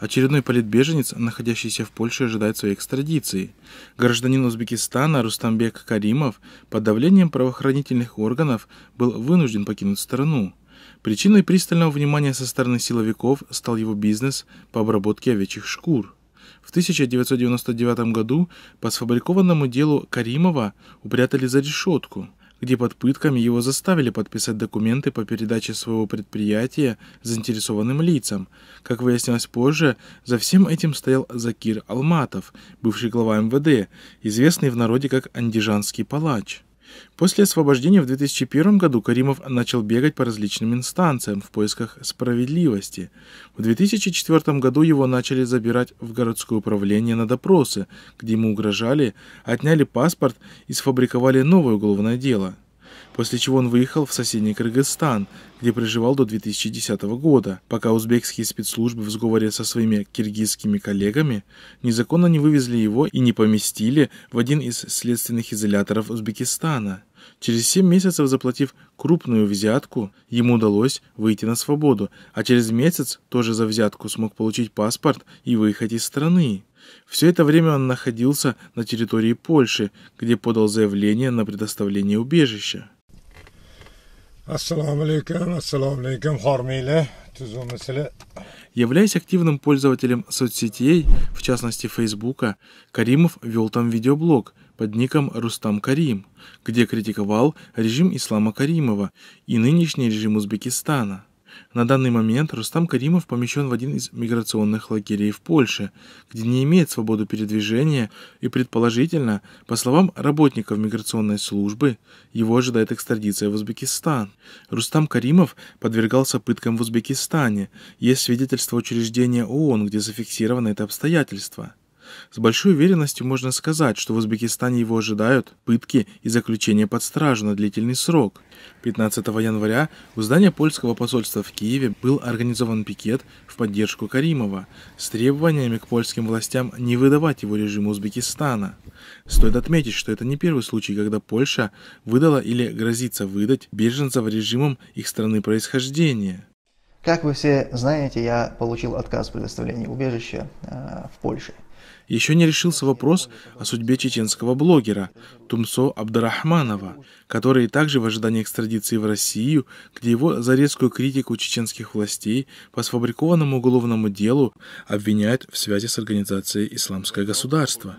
Очередной политбеженец, находящийся в Польше, ожидает своей экстрадиции. Гражданин Узбекистана Рустамбек Каримов под давлением правоохранительных органов был вынужден покинуть страну. Причиной пристального внимания со стороны силовиков стал его бизнес по обработке овечьих шкур. В 1999 году по сфабрикованному делу Каримова упрятали за решетку – где под пытками его заставили подписать документы по передаче своего предприятия заинтересованным лицам. Как выяснилось позже, за всем этим стоял Закир Алматов, бывший глава МВД, известный в народе как «Андижанский палач». После освобождения в 2001 году Каримов начал бегать по различным инстанциям в поисках справедливости. В 2004 году его начали забирать в городское управление на допросы, где ему угрожали, отняли паспорт и сфабриковали новое уголовное дело – после чего он выехал в соседний Кыргызстан, где проживал до 2010 года, пока узбекские спецслужбы в сговоре со своими киргизскими коллегами незаконно не вывезли его и не поместили в один из следственных изоляторов Узбекистана – Через семь месяцев, заплатив крупную взятку, ему удалось выйти на свободу, а через месяц тоже за взятку смог получить паспорт и выехать из страны. Все это время он находился на территории Польши, где подал заявление на предоставление убежища. Ассаламу алейкум, ассаламу алейкум, хормиле, Являясь активным пользователем соцсетей, в частности Фейсбука, Каримов вел там видеоблог – под ником Рустам Карим, где критиковал режим Ислама Каримова и нынешний режим Узбекистана. На данный момент Рустам Каримов помещен в один из миграционных лагерей в Польше, где не имеет свободы передвижения и, предположительно, по словам работников миграционной службы, его ожидает экстрадиция в Узбекистан. Рустам Каримов подвергался пыткам в Узбекистане. Есть свидетельство учреждения ООН, где зафиксировано это обстоятельство. С большой уверенностью можно сказать, что в Узбекистане его ожидают пытки и заключение под стражу на длительный срок. 15 января у здания польского посольства в Киеве был организован пикет в поддержку Каримова с требованиями к польским властям не выдавать его режиму Узбекистана. Стоит отметить, что это не первый случай, когда Польша выдала или грозится выдать беженцев режимом их страны происхождения. Как вы все знаете, я получил отказ в предоставлении убежища э, в Польше. Еще не решился вопрос о судьбе чеченского блогера Тумсо Абдарахманова, который также в ожидании экстрадиции в Россию, где его за резкую критику чеченских властей по сфабрикованному уголовному делу обвиняют в связи с организацией «Исламское государство».